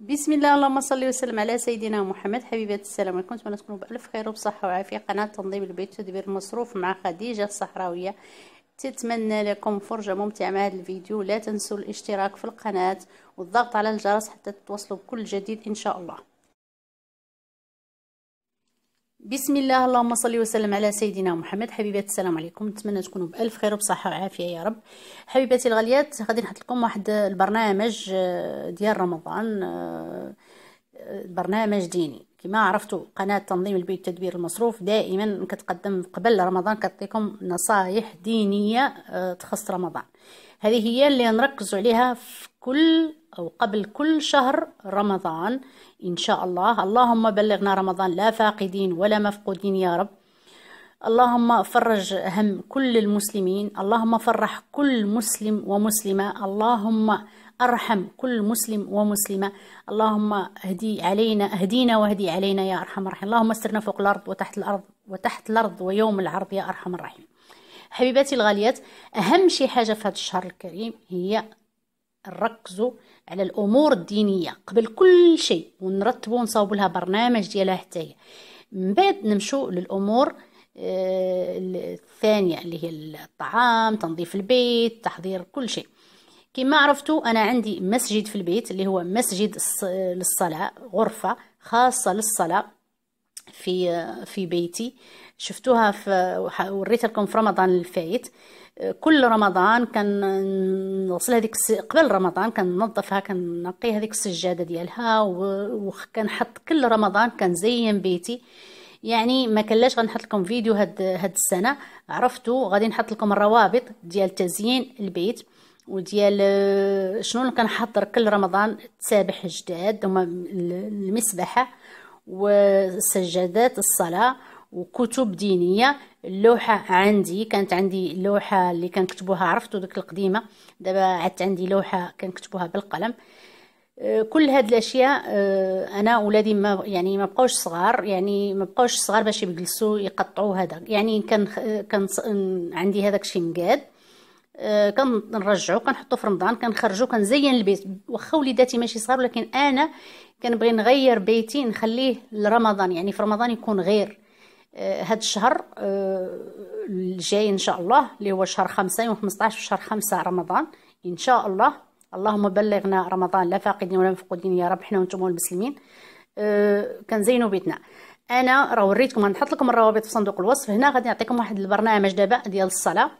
بسم الله اللهم صل وسلم على سيدنا محمد حبيبات السلام عليكم نتمنى تكونوا بالف خير وبصحه وعافيه قناه تنظيم البيت تدبير المصروف مع خديجه الصحراويه تتمنى لكم فرجه ممتعه مع هذا الفيديو لا تنسوا الاشتراك في القناه والضغط على الجرس حتى تتواصلوا بكل جديد ان شاء الله بسم الله اللهم صل وسلم على سيدنا محمد حبيبات السلام عليكم نتمنى تكونوا بالف خير وبصحه وعافيه يا رب حبيباتي الغاليات غادي نحط لكم واحد آه، البرنامج آه، ديال رمضان آه، برنامج ديني كما عرفتوا قناه تنظيم البيت تدبير المصروف دائما كتقدم قبل رمضان كتعطيكم نصائح دينيه تخص رمضان هذه هي اللي نركز عليها في كل أو قبل كل شهر رمضان إن شاء الله اللهم بلغنا رمضان لا فاقدين ولا مفقودين يا رب اللهم فرج هم كل المسلمين اللهم فرح كل مسلم ومسلمة اللهم أرحم كل مسلم ومسلمة اللهم اهدي علينا اهدينا واهدي علينا يا أرحم الراحمين اللهم استرنا فوق الأرض وتحت الأرض وتحت الأرض ويوم العرض يا أرحم الراحمين حبيباتي الغاليات أهم شي حاجة في هذا الشهر الكريم هي نركزوا على الامور الدينيه قبل كل شيء ونرتبوا ونصاوبوا لها برنامج ديالها حتى هي من بعد نمشوا للامور آه، الثانيه اللي هي الطعام تنظيف البيت تحضير كل شيء كما عرفتوا انا عندي مسجد في البيت اللي هو مسجد للصلاه غرفه خاصه للصلاه في آه، في بيتي شفتوها في وريت لكم في رمضان الفايت كل رمضان كان نغسل هذيك الس... قبل رمضان كان كنقي هذيك السجاده ديالها وكنحط كل رمضان كنزين بيتي يعني ما كلاش غنحط لكم فيديو هاد هاد السنه عرفتو غادي نحط لكم الروابط ديال تزيين البيت وديال شنو كنحضر كل رمضان تسابح جداد هما المسبحه وسجادات الصلاه وكتب دينيه اللوحه عندي كانت عندي اللوحه اللي كنكتبوها عرفتو ديك القديمه دابا عدت عندي لوحه كنكتبوها بالقلم آه، كل هاد الاشياء آه، انا ولادي ما يعني ما بقاوش صغار يعني ما بقاوش صغار باش يجلسوا يقطعوا هذا يعني كان كان عندي هذاك الشيء مقاد آه، كنرجعو كنحطو في رمضان كنخرجو كنزين البيت واخا وليداتي ماشي صغار ولكن انا كنبغي نغير بيتي نخليه لرمضان يعني في رمضان يكون غير هاد الشهر آه، الجاي ان شاء الله اللي هو شهر خمسة يوم 15 شهر خمسة رمضان ان شاء الله اللهم بلغنا رمضان لا فاقدين ولا مفقودين يا رب حنا وانتم المسلمين آه، كنزينوا بيتنا انا راه وريتكم غنحط لكم الروابط في صندوق الوصف هنا غادي نعطيكم واحد البرنامج دابا ديال الصلاه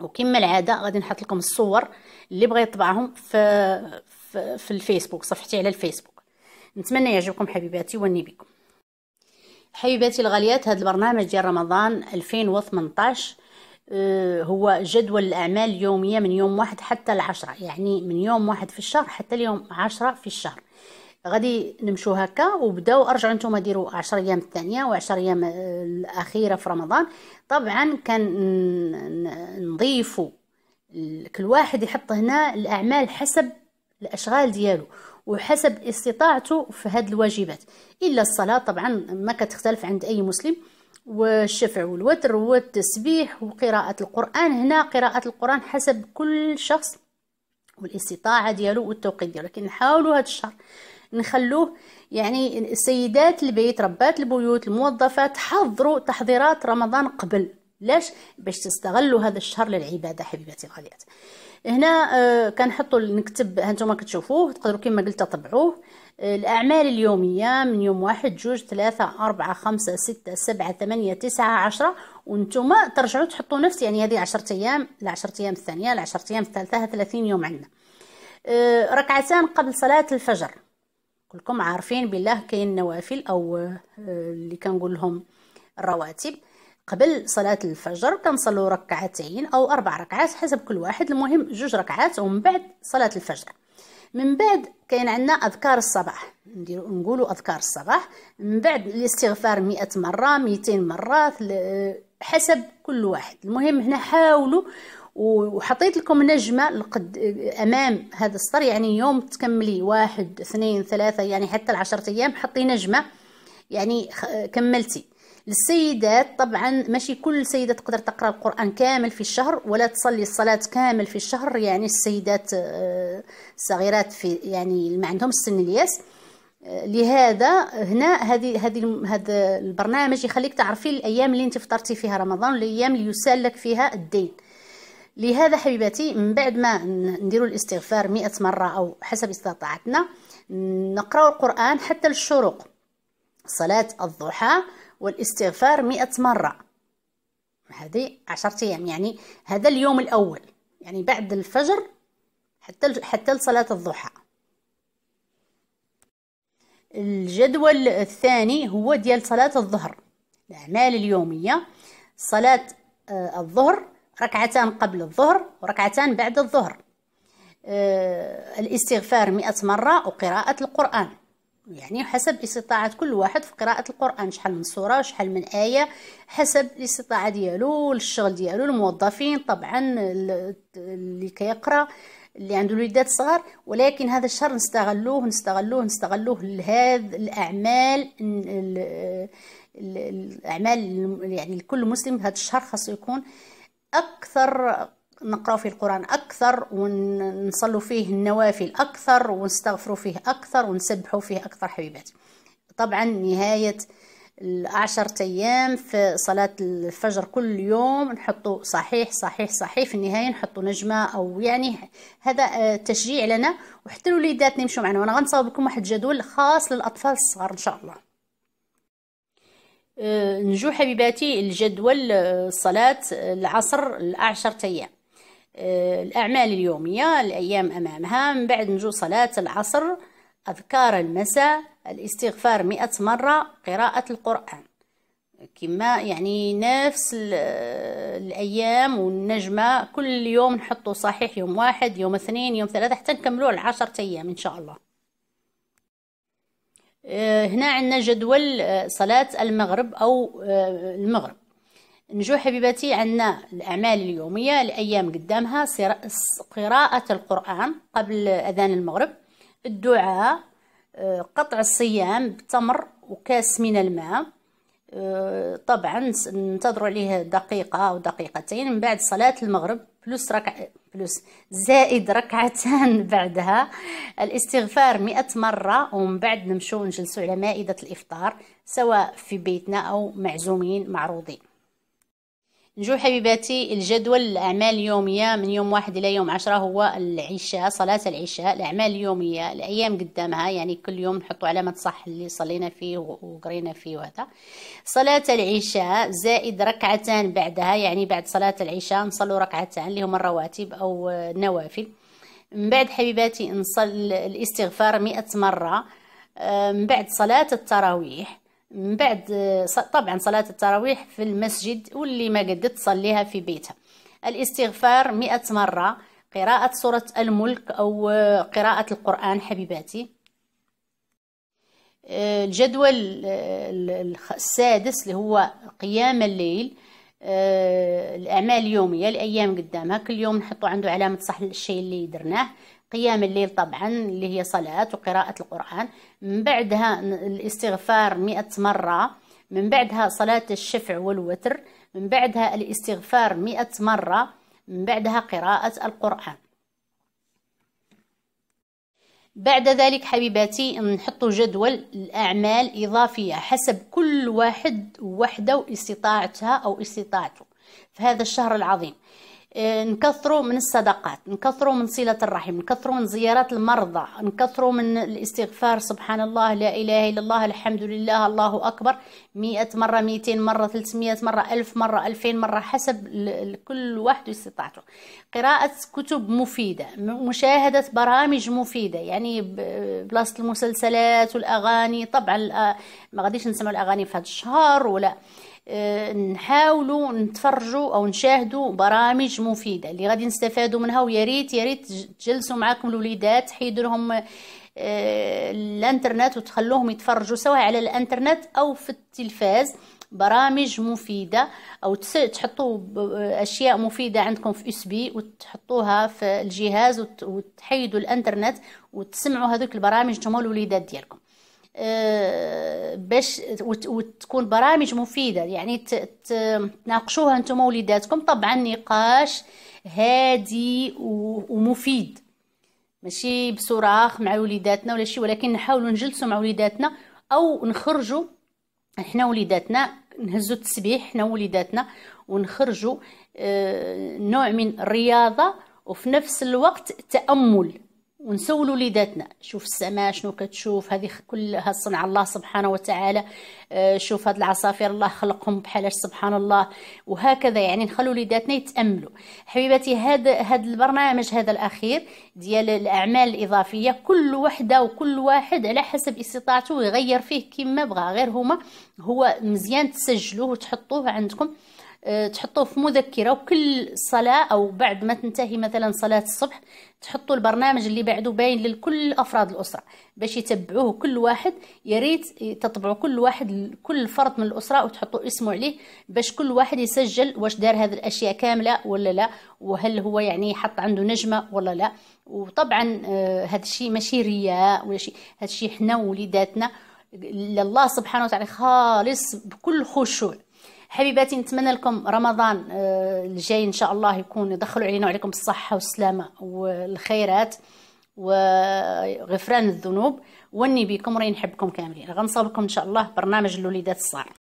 وكما العاده غادي نحط لكم الصور اللي بغى يطبعهم في, في في الفيسبوك صفحتي على الفيسبوك نتمنى يعجبكم حبيباتي واني بكم حبيباتي الغاليات هذا البرنامج ديال رمضان 2018 آه، هو جدول الأعمال اليومية من يوم واحد حتى العشرة يعني من يوم واحد في الشهر حتى اليوم عشرة في الشهر غادي نمشو هكا وبداو ارجعوا نتوما ديروا 10 ايام الثانيه و10 ايام آه، الاخيره في رمضان طبعا كان نضيفوا كل واحد يحط هنا الاعمال حسب الاشغال ديالو وحسب استطاعته في هذه الواجبات الا الصلاه طبعا ما كتختلف عند اي مسلم والشفع والوتر والتسبيح وقراءة القرآن هنا قراءة القرآن حسب كل شخص والاستطاعة ديالو والتوقيت ديالو لكن نحاولوا هذا الشهر نخلوه يعني السيدات البيت ربات البيوت الموظفات حضروا تحضيرات رمضان قبل لاش باش تستغلوا هذا الشهر للعباده حبيباتي الغاليات هنا آه، كنحطوا نكتب هانتوما كتشوفوه تقدروا كما قلت تطبعوه آه، الأعمال اليومية من يوم واحد جوج ثلاثة أربعة خمسة ستة سبعة ثمانية تسعة عشرة وانتم ترجعوا تحطوا نفس يعني هذه عشرة أيام العشرة أيام الثانية العشرة أيام الثالثة ثلاثين يوم عندنا آه، ركعتان قبل صلاة الفجر كلكم عارفين بالله كاين نوافل أو اللي كنقول لهم الرواتب قبل صلاة الفجر كنصلوا ركعتين أو أربع ركعات حسب كل واحد المهم جوج ركعات ومن بعد صلاة الفجر من بعد كاين عندنا اذكار الصباح نديرو نقولوا اذكار الصباح من بعد الاستغفار مئة مره مئتين مره حسب كل واحد المهم هنا حاولوا وحطيت لكم نجمه لقد امام هذا السطر يعني يوم تكملي واحد اثنين ثلاثة يعني حتى العشرة ايام حطي نجمه يعني كملتي للسيدات طبعا ماشي كل سيدة تقدر تقرأ القرآن كامل في الشهر ولا تصلي الصلاة كامل في الشهر يعني السيدات آه، الصغيرات في يعني ما عندهم سن الياس آه، لهذا هنا هذه هذه هذا البرنامج يخليك تعرفي الايام اللي انت فطرتي فيها رمضان والايام اللي يسال لك فيها الدين لهذا حبيباتي من بعد ما نديروا الاستغفار مئة مرة أو حسب استطاعتنا نقرأ القرآن حتى للشروق صلاة الضحى والاستغفار مئة مرة هذه عشرة أيام يعني هذا اليوم الأول يعني بعد الفجر حتى حتى لصلاة الضحى الجدول الثاني هو ديال صلاة الظهر الأعمال اليومية صلاة آه، الظهر ركعتان قبل الظهر وركعتان بعد الظهر آه، الاستغفار مئة مرة وقراءة القرآن يعني حسب استطاعة كل واحد في قراءة القرآن شحال من سورة شحال من آية حسب الاستطاعة ديالو الشغل ديالو الموظفين طبعا اللي كيقرا اللي عنده الوليدات صغار ولكن هذا الشهر نستغلوه نستغلوه نستغلوه لهذ الأعمال الأعمال يعني لكل مسلم هذا الشهر خاصو يكون أكثر نقرأ فيه القرآن أكثر ونصلوا فيه النوافل أكثر ونستغفروا فيه أكثر ونسبحوا فيه أكثر حبيباتي طبعا نهاية العشرة أيام في صلاة الفجر كل يوم نحطوا صحيح صحيح صحيح في النهاية نحطوا نجمة أو يعني هذا تشجيع لنا وحتى الوليدات نمشوا معنا وأنا غنصاوب لكم واحد جدول خاص للأطفال الصغار إن شاء الله أه، نجو حبيباتي الجدول أه، صلاة العصر العشرة أيام آه، الأعمال اليومية الأيام أمامها من بعد نجو صلاة العصر أذكار المساء الاستغفار مئة مرة قراءة القرآن كما يعني نفس الأيام والنجمة كل يوم نحطه صحيح يوم واحد يوم اثنين يوم ثلاثة حتى نكملوه العشرة أيام إن شاء الله آه، هنا عندنا جدول آه، صلاة المغرب أو المغرب نجو حبيباتي عندنا الأعمال اليومية الأيام قدامها قراءة القرآن قبل أذان المغرب الدعاء آه، قطع الصيام بتمر وكاس من الماء آه، طبعا ننتظر عليه دقيقة أو دقيقتين من بعد صلاة المغرب بلس ركع بلس زائد ركعتان بعدها الاستغفار مئة مرة ومن بعد نمشو نجلسوا على مائدة الإفطار سواء في بيتنا أو معزومين معروضين نجو حبيباتي الجدول الأعمال اليومية من يوم واحد إلى يوم عشرة هو العشاء صلاة العشاء الأعمال اليومية الأيام قدامها يعني كل يوم نحطوا علامة صح اللي صلينا فيه وقرينا فيه وهذا صلاة العشاء زائد ركعتان بعدها يعني بعد صلاة العشاء نصلوا ركعتان اللي هما الرواتب أو النوافل من بعد حبيباتي نصل الاستغفار مئة مرة آه، من بعد صلاة التراويح من بعد طبعا صلاة التراويح في المسجد واللي ما قدت تصليها في بيتها الاستغفار مئة مرة قراءة سورة الملك أو قراءة القرآن حبيباتي آه، الجدول آه، السادس اللي هو قيام الليل آه، الأعمال اليومية الأيام قدامها كل يوم نحطو عنده علامة صح الشيء اللي درناه قيام الليل طبعا اللي هي صلاة وقراءة القرآن من بعدها الاستغفار مئة مرة من بعدها صلاة الشفع والوتر من بعدها الاستغفار مئة مرة من بعدها قراءة القرآن بعد ذلك حبيباتي نحط جدول الأعمال إضافية حسب كل واحد وحده واستطاعتها أو استطاعته في هذا الشهر العظيم إيه، نكثروا من الصدقات نكثروا من صلة الرحم نكثروا من زيارات المرضى نكثروا من الاستغفار سبحان الله لا إله إلا الله الحمد لله الله أكبر مئة مرة مئتين مرة ثلاثمائة مرة ألف مرة ألفين مرة حسب كل واحد استطاعته قراءة كتب مفيدة مشاهدة برامج مفيدة يعني بلاصة المسلسلات والأغاني طبعا آه، ما غاديش نسمع الأغاني في هذا الشهر ولا آه، نحاولوا نتفرجوا او نشاهدوا برامج مفيده اللي غادي نستفادوا منها ويا ريت يا ريت تجلسوا معاكم الوليدات حيدوا لهم آه، الانترنت وتخلوهم يتفرجوا سواء على الانترنت او في التلفاز برامج مفيدة أو تحطوا أشياء مفيدة عندكم في اس بي وتحطوها في الجهاز وتحيدوا الانترنت وتسمعوا هذوك البرامج نتوما الوليدات ديالكم آه، باش وتكون برامج مفيده يعني تناقشوها نتوما وليداتكم طبعا نقاش هادي ومفيد ماشي بصراخ مع وليداتنا ولا شي ولكن نحاولوا نجلسوا مع وليداتنا او نخرجوا حنا وليداتنا نهزوا التسبيح حنا وليداتنا ونخرجوا آه، نوع من الرياضه وفي نفس الوقت تامل ونسولوا وليداتنا شوف السماء شنو كتشوف هذه كلها صنع الله سبحانه وتعالى آه، شوف هاد العصافير الله خلقهم بحالاش سبحان الله وهكذا يعني نخلوا وليداتنا يتاملوا حبيباتي هاد هاد البرنامج هذا الاخير ديال الاعمال الاضافيه كل وحده وكل واحد على حسب استطاعته يغير فيه كما بغى غير هما هو مزيان تسجلوه وتحطوه عندكم تحطوه في مذكره وكل صلاه او بعد ما تنتهي مثلا صلاه الصبح تحطوا البرنامج اللي بعده باين لكل افراد الاسره باش يتبعوه كل واحد يا ريت تطبعوا كل واحد كل فرد من الاسره وتحطوا اسمه عليه باش كل واحد يسجل واش دار هذه الاشياء كامله ولا لا وهل هو يعني حط عنده نجمه ولا لا وطبعا آه، هذا الشيء ماشي رياء ولا شيء هذا الشيء حنا ووليداتنا لله سبحانه وتعالى خالص بكل خشوع حبيباتي نتمنى لكم رمضان آه، الجاي ان شاء الله يكون يدخلوا علينا وعليكم الصحه والسلامه والخيرات وغفران الذنوب واني بكم راني نحبكم كاملين غنصاوبكم ان شاء الله برنامج الوليدات الصاع